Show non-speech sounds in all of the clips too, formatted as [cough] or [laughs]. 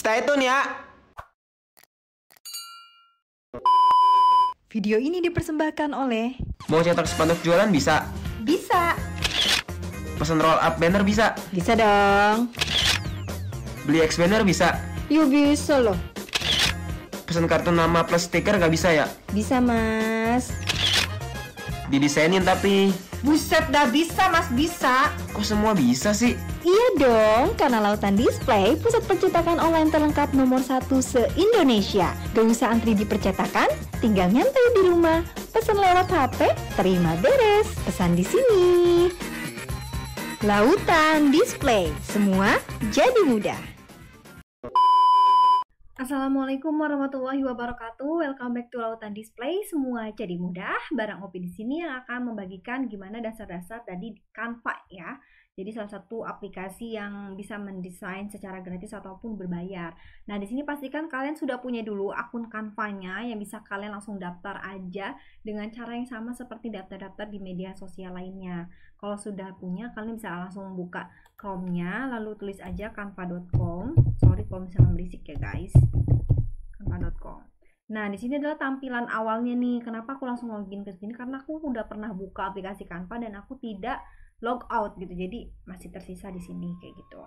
Stay tune ya. Video ini dipersembahkan oleh Mau cetak spanduk jualan bisa? Bisa. Pesan roll up banner bisa? Bisa dong. Beli X banner bisa? Yuk bisa loh. Pesan kartu nama plus stiker gak bisa ya? Bisa mas. Didesainin tapi Buset dah bisa mas bisa Kok semua bisa sih? Iya dong, karena Lautan Display pusat percetakan online terlengkap nomor satu se-Indonesia Gak usah antri di percetakan, tinggal nyantai di rumah Pesan lewat HP, terima beres Pesan di sini Lautan Display, semua jadi mudah Assalamualaikum warahmatullahi wabarakatuh. Welcome back to Lautan Display. Semua jadi mudah. Barang opini di sini yang akan membagikan gimana dasar-dasar tadi di Canva ya. Jadi salah satu aplikasi yang bisa mendesain secara gratis ataupun berbayar. Nah, di sini pastikan kalian sudah punya dulu akun Canva-nya yang bisa kalian langsung daftar aja dengan cara yang sama seperti daftar-daftar di media sosial lainnya. Kalau sudah punya, kalian bisa langsung buka Chrome-nya lalu tulis aja canva.com. Sorry kalau misalnya berisik ya, guys gmail.com Nah, di sini adalah tampilan awalnya nih. Kenapa aku langsung login ke sini? Karena aku udah pernah buka aplikasi Canva dan aku tidak log out gitu. Jadi masih tersisa di sini kayak gitu.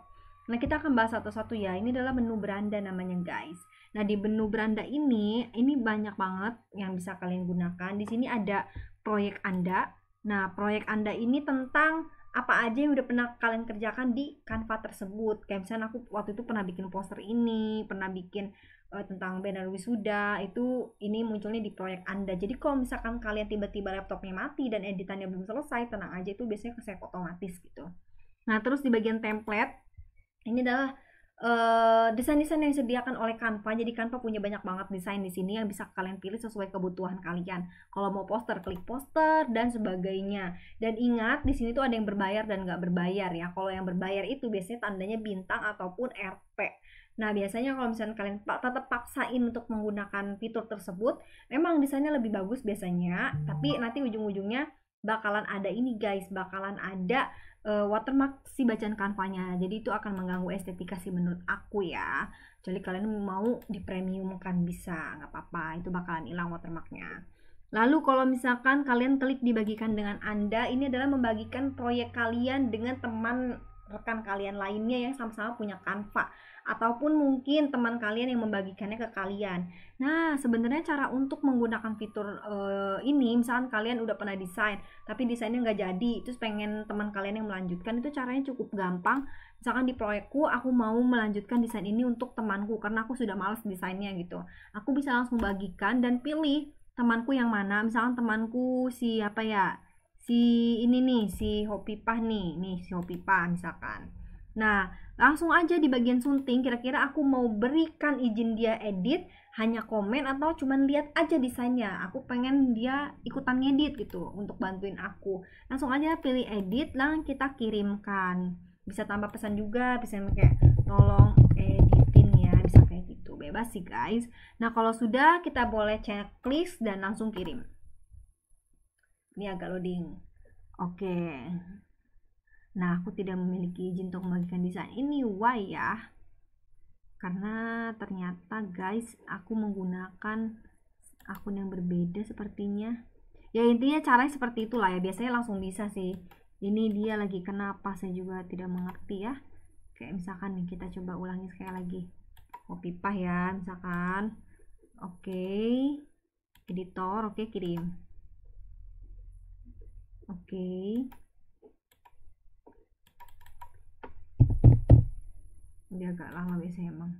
Nah, kita akan bahas satu-satu ya. Ini adalah menu beranda namanya, guys. Nah, di menu beranda ini ini banyak banget yang bisa kalian gunakan. Di sini ada proyek Anda. Nah, proyek Anda ini tentang apa aja yang udah pernah kalian kerjakan di Canva tersebut. Kayak misalnya aku waktu itu pernah bikin poster ini, pernah bikin Eh, tentang banner wisuda itu ini munculnya di proyek Anda. Jadi kalau misalkan kalian tiba-tiba laptopnya mati dan editannya belum selesai, tenang aja itu biasanya keset otomatis gitu. Nah, terus di bagian template ini adalah desain eh, desain-desain yang disediakan oleh Canva. Jadi Canva punya banyak banget desain di sini yang bisa kalian pilih sesuai kebutuhan kalian. Kalau mau poster, klik poster dan sebagainya. Dan ingat di sini tuh ada yang berbayar dan nggak berbayar ya. Kalau yang berbayar itu biasanya tandanya bintang ataupun RP. Nah, biasanya kalau misalnya kalian tetap paksain untuk menggunakan fitur tersebut, memang desainnya lebih bagus biasanya, tapi nanti ujung-ujungnya bakalan ada ini guys, bakalan ada uh, watermark si bacaan kanvanya. Jadi itu akan mengganggu estetika sih menurut aku ya. Jadi kalian mau di premium kan bisa, nggak apa-apa, itu bakalan hilang watermarknya. Lalu kalau misalkan kalian klik dibagikan dengan Anda, ini adalah membagikan proyek kalian dengan teman rekan kalian lainnya yang sama-sama punya kanva ataupun mungkin teman kalian yang membagikannya ke kalian. Nah, sebenarnya cara untuk menggunakan fitur uh, ini, misalkan kalian udah pernah desain, tapi desainnya nggak jadi, terus pengen teman kalian yang melanjutkan, itu caranya cukup gampang. Misalkan di proyekku, aku mau melanjutkan desain ini untuk temanku, karena aku sudah males desainnya gitu. Aku bisa langsung bagikan dan pilih temanku yang mana, misalkan temanku si apa ya, si ini nih, si Hopipah nih, nih si Hopipah misalkan Nah, langsung aja di bagian sunting kira-kira aku mau berikan izin dia edit hanya komen atau cuman lihat aja desainnya aku pengen dia ikutan ngedit gitu untuk bantuin aku langsung aja pilih edit lang kita kirimkan bisa tambah pesan juga bisa kayak tolong editin ya bisa kayak gitu bebas sih guys nah kalau sudah kita boleh checklist dan langsung kirim ini agak loading oke Nah, aku tidak memiliki izin untuk membagikan desain ini. Why ya? Karena ternyata guys, aku menggunakan akun yang berbeda sepertinya. Ya intinya caranya seperti itulah ya. Biasanya langsung bisa sih. Ini dia lagi kenapa saya juga tidak mengerti ya. Kayak misalkan nih kita coba ulangi sekali lagi. Copy pah ya misalkan. Oke. Okay. Editor, oke okay, kirim. Oke. Okay dia agak lama biasanya emang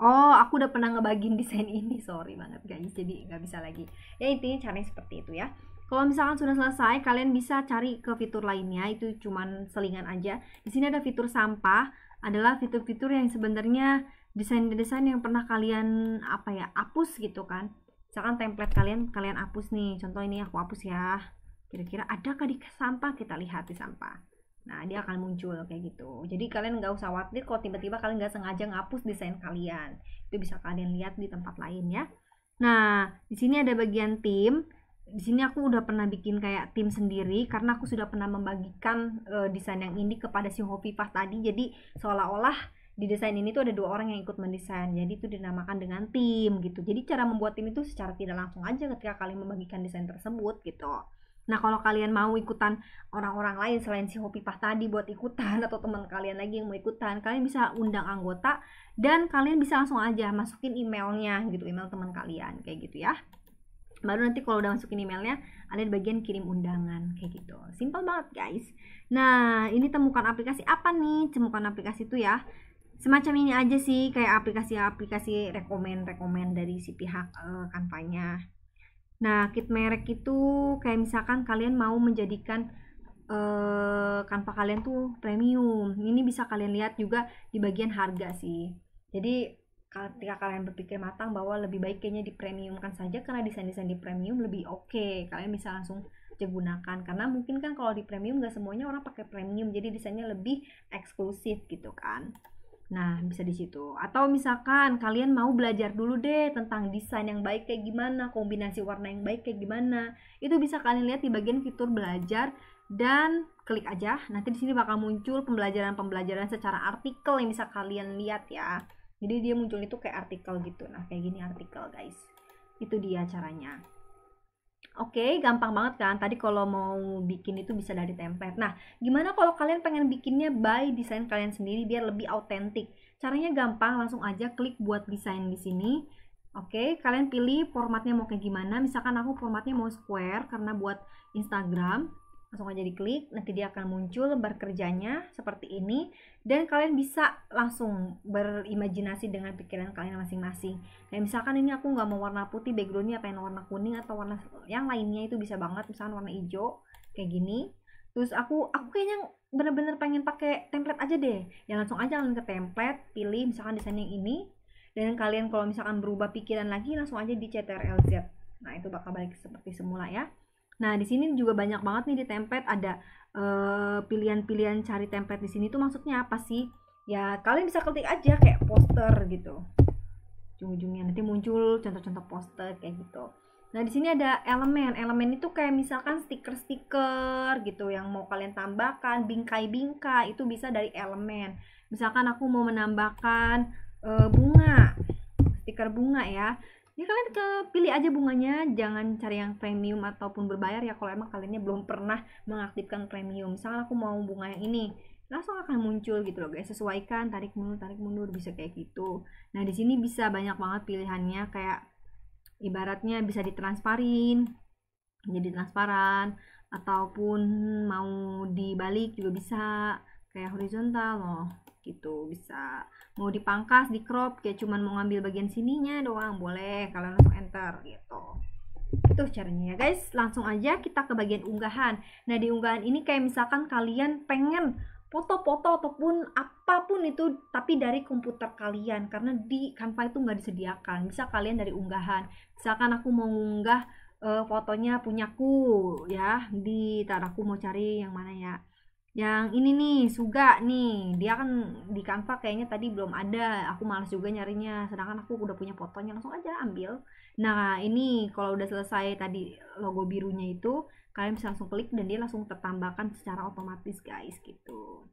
oh aku udah pernah ngebagiin desain ini sorry banget guys jadi nggak bisa lagi ya intinya caranya seperti itu ya kalau misalkan sudah selesai kalian bisa cari ke fitur lainnya itu cuman selingan aja di sini ada fitur sampah adalah fitur-fitur yang sebenarnya desain-desain yang pernah kalian apa ya hapus gitu kan misalkan template kalian kalian hapus nih contoh ini aku hapus ya kira-kira adakah di sampah kita lihat di sampah Nah, dia akan muncul kayak gitu. Jadi kalian nggak usah khawatir kalau tiba-tiba kalian nggak sengaja ngapus desain kalian. Itu bisa kalian lihat di tempat lain ya. Nah, di sini ada bagian tim. Di sini aku udah pernah bikin kayak tim sendiri karena aku sudah pernah membagikan uh, desain yang ini kepada si Hovifah tadi. Jadi seolah-olah di desain ini tuh ada dua orang yang ikut mendesain jadi itu dinamakan dengan tim gitu jadi cara membuat tim itu secara tidak langsung aja ketika kalian membagikan desain tersebut gitu Nah, kalau kalian mau ikutan orang-orang lain selain si Hopipah tadi buat ikutan [laughs] atau teman kalian lagi yang mau ikutan, kalian bisa undang anggota dan kalian bisa langsung aja masukin emailnya gitu, email teman kalian kayak gitu ya. Baru nanti kalau udah masukin emailnya, ada di bagian kirim undangan kayak gitu. Simple banget guys. Nah, ini temukan aplikasi apa nih? Temukan aplikasi itu ya semacam ini aja sih kayak aplikasi-aplikasi rekomend-rekomend dari si pihak uh, kampanye Nah, kit merek itu kayak misalkan kalian mau menjadikan eh, kanva kalian tuh premium. Ini bisa kalian lihat juga di bagian harga sih. Jadi ketika kalian berpikir matang bahwa lebih baik kayaknya di premiumkan saja karena desain-desain di premium lebih oke. Okay. Kalian bisa langsung aja gunakan karena mungkin kan kalau di premium gak semuanya orang pakai premium jadi desainnya lebih eksklusif gitu kan. Nah, bisa di situ. Atau misalkan kalian mau belajar dulu deh tentang desain yang baik kayak gimana, kombinasi warna yang baik kayak gimana. Itu bisa kalian lihat di bagian fitur belajar dan klik aja. Nanti di sini bakal muncul pembelajaran-pembelajaran secara artikel yang bisa kalian lihat ya. Jadi dia muncul itu kayak artikel gitu. Nah, kayak gini artikel, guys. Itu dia caranya. Oke, okay, gampang banget kan? Tadi kalau mau bikin itu bisa dari template. Nah, gimana kalau kalian pengen bikinnya by desain kalian sendiri biar lebih autentik? Caranya gampang, langsung aja klik buat desain di sini. Oke, okay, kalian pilih formatnya mau kayak gimana. Misalkan aku formatnya mau square karena buat Instagram langsung aja diklik nanti dia akan muncul lembar kerjanya seperti ini dan kalian bisa langsung berimajinasi dengan pikiran kalian masing-masing Nah misalkan ini aku nggak mau warna putih backgroundnya pengen warna kuning atau warna yang lainnya itu bisa banget misalkan warna hijau kayak gini terus aku aku kayaknya bener-bener pengen pakai template aja deh ya langsung aja kalian ke template pilih misalkan desain yang ini dan kalian kalau misalkan berubah pikiran lagi langsung aja di CTRLZ nah itu bakal balik seperti semula ya Nah, di sini juga banyak banget nih di template ada eh, pilihan-pilihan uh, cari template di sini tuh maksudnya apa sih? Ya, kalian bisa ketik aja kayak poster gitu. Ujung-ujungnya nanti muncul contoh-contoh poster kayak gitu. Nah, di sini ada elemen. Elemen itu kayak misalkan stiker-stiker gitu yang mau kalian tambahkan, bingkai-bingkai itu bisa dari elemen. Misalkan aku mau menambahkan uh, bunga, stiker bunga ya jadi ya, kalian ke pilih aja bunganya jangan cari yang premium ataupun berbayar ya kalau emang kaliannya belum pernah mengaktifkan premium misalnya aku mau bunga yang ini langsung akan muncul gitu loh guys sesuaikan tarik mundur tarik mundur bisa kayak gitu nah di sini bisa banyak banget pilihannya kayak ibaratnya bisa ditransparin jadi transparan ataupun mau dibalik juga bisa kayak horizontal loh gitu bisa mau dipangkas di crop kayak cuman mau ngambil bagian sininya doang boleh kalian langsung enter gitu itu caranya ya guys langsung aja kita ke bagian unggahan nah di unggahan ini kayak misalkan kalian pengen foto-foto ataupun apapun itu tapi dari komputer kalian karena di Canva itu nggak disediakan bisa kalian dari unggahan misalkan aku mau unggah uh, eh, fotonya punyaku ya di tar aku mau cari yang mana ya yang ini nih Suga nih dia kan di kanva kayaknya tadi belum ada aku males juga nyarinya sedangkan aku udah punya fotonya langsung aja ambil nah ini kalau udah selesai tadi logo birunya itu kalian bisa langsung klik dan dia langsung tertambahkan secara otomatis guys gitu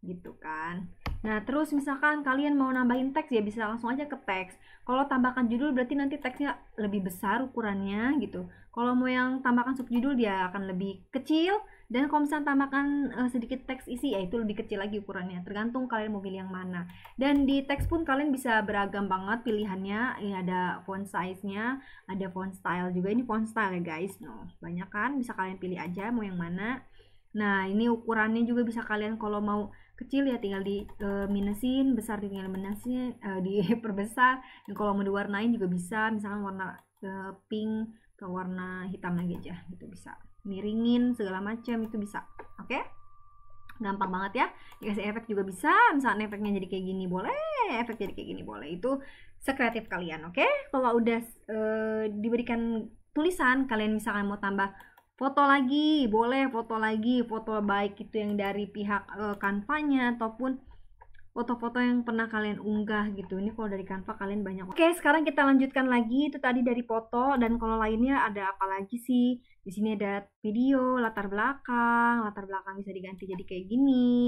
gitu kan. Nah, terus misalkan kalian mau nambahin teks ya bisa langsung aja ke teks. Kalau tambahkan judul berarti nanti teksnya lebih besar ukurannya gitu. Kalau mau yang tambahkan subjudul dia akan lebih kecil dan kalau misalnya tambahkan uh, sedikit teks isi ya itu lebih kecil lagi ukurannya. Tergantung kalian mau pilih yang mana. Dan di teks pun kalian bisa beragam banget pilihannya. Ini ada font size-nya, ada font style juga. Ini font style ya guys. No, banyak kan bisa kalian pilih aja mau yang mana. Nah, ini ukurannya juga bisa kalian kalau mau kecil ya tinggal di uh, eh, minusin besar tinggal minusin uh, eh, diperbesar [laughs] dan kalau mau diwarnain juga bisa misalnya warna uh, pink ke warna hitam lagi aja itu bisa miringin segala macam itu bisa oke okay? gampang banget ya dikasih efek juga bisa misalnya efeknya jadi kayak gini boleh efek jadi kayak gini boleh itu sekreatif kalian oke okay? kalau udah e, diberikan tulisan kalian misalkan mau tambah foto lagi boleh foto lagi foto baik itu yang dari pihak uh, eh, kanvanya ataupun foto-foto yang pernah kalian unggah gitu ini kalau dari kanva kalian banyak oke sekarang kita lanjutkan lagi itu tadi dari foto dan kalau lainnya ada apa lagi sih di sini ada video latar belakang latar belakang bisa diganti jadi kayak gini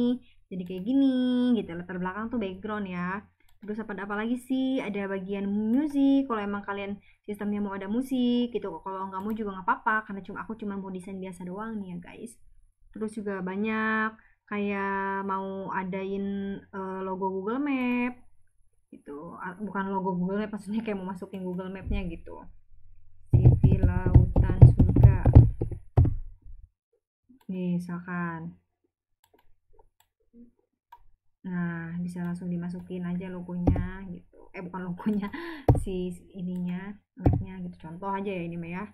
jadi kayak gini gitu latar belakang tuh background ya terus apa apa lagi sih ada bagian musik kalau emang kalian sistemnya mau ada musik gitu kalau nggak mau juga nggak apa-apa karena cuma aku cuma mau desain biasa doang nih ya guys terus juga banyak kayak mau adain uh, logo Google Map gitu bukan logo Google Map maksudnya kayak mau masukin Google Mapnya gitu City Lautan Surga nih misalkan nah bisa langsung dimasukin aja logonya gitu eh bukan logonya [laughs] si ininya mic-nya gitu contoh aja ya ini mah ya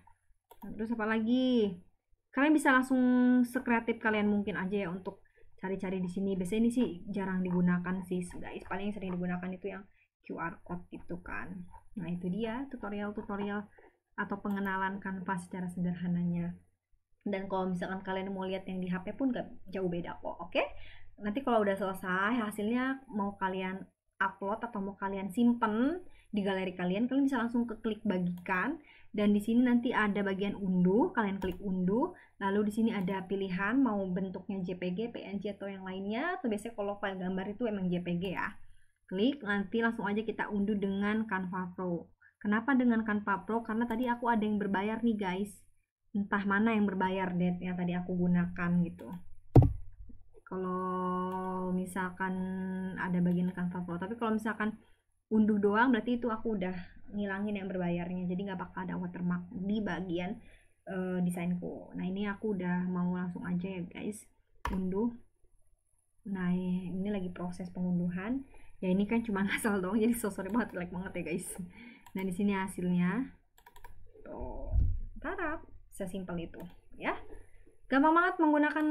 terus apa lagi kalian bisa langsung sekreatif kalian mungkin aja ya untuk cari-cari di sini biasanya ini sih jarang digunakan sih guys paling sering digunakan itu yang QR code gitu kan nah itu dia tutorial-tutorial atau pengenalan kanvas secara sederhananya dan kalau misalkan kalian mau lihat yang di HP pun gak jauh beda kok oke okay? nanti kalau udah selesai hasilnya mau kalian upload atau mau kalian simpen di galeri kalian kalian bisa langsung ke klik bagikan dan di sini nanti ada bagian unduh kalian klik unduh lalu di sini ada pilihan mau bentuknya JPG, PNG atau yang lainnya atau biasanya kalau file gambar itu emang JPG ya klik nanti langsung aja kita unduh dengan Canva Pro kenapa dengan Canva Pro karena tadi aku ada yang berbayar nih guys entah mana yang berbayar deh yang tadi aku gunakan gitu kalau misalkan ada bagian rekan favor tapi kalau misalkan unduh doang berarti itu aku udah ngilangin yang berbayarnya jadi nggak bakal ada watermark di bagian uh, desainku nah ini aku udah mau langsung aja ya guys unduh nah ini lagi proses pengunduhan ya ini kan cuma ngasal [laughs] dong jadi so sorry banget like banget ya guys nah di sini hasilnya tuh tarap sesimpel itu ya gampang banget menggunakan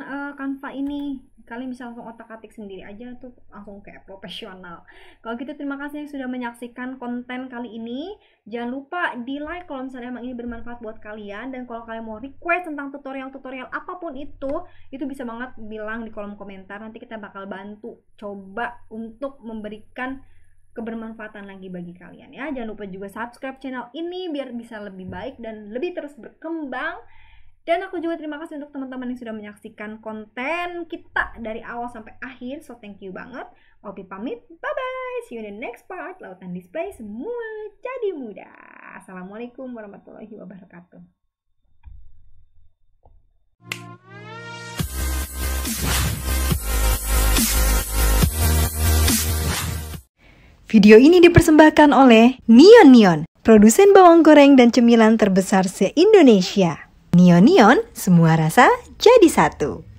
uh, Canva ini kalian bisa langsung otak-atik sendiri aja tuh langsung kayak profesional kalau gitu terima kasih yang sudah menyaksikan konten kali ini jangan lupa di like kalau misalnya emang ini bermanfaat buat kalian dan kalau kalian mau request tentang tutorial-tutorial apapun itu itu bisa banget bilang di kolom komentar nanti kita bakal bantu coba untuk memberikan kebermanfaatan lagi bagi kalian ya jangan lupa juga subscribe channel ini biar bisa lebih baik dan lebih terus berkembang dan aku juga terima kasih untuk teman-teman yang sudah menyaksikan konten kita dari awal sampai akhir. So thank you banget. Oke pamit. Bye-bye. See you in the next part. Lautan display semua jadi muda. Assalamualaikum warahmatullahi wabarakatuh. Video ini dipersembahkan oleh Neon Neon, produsen bawang goreng dan cemilan terbesar se-Indonesia. Nion-nion, semua rasa jadi satu.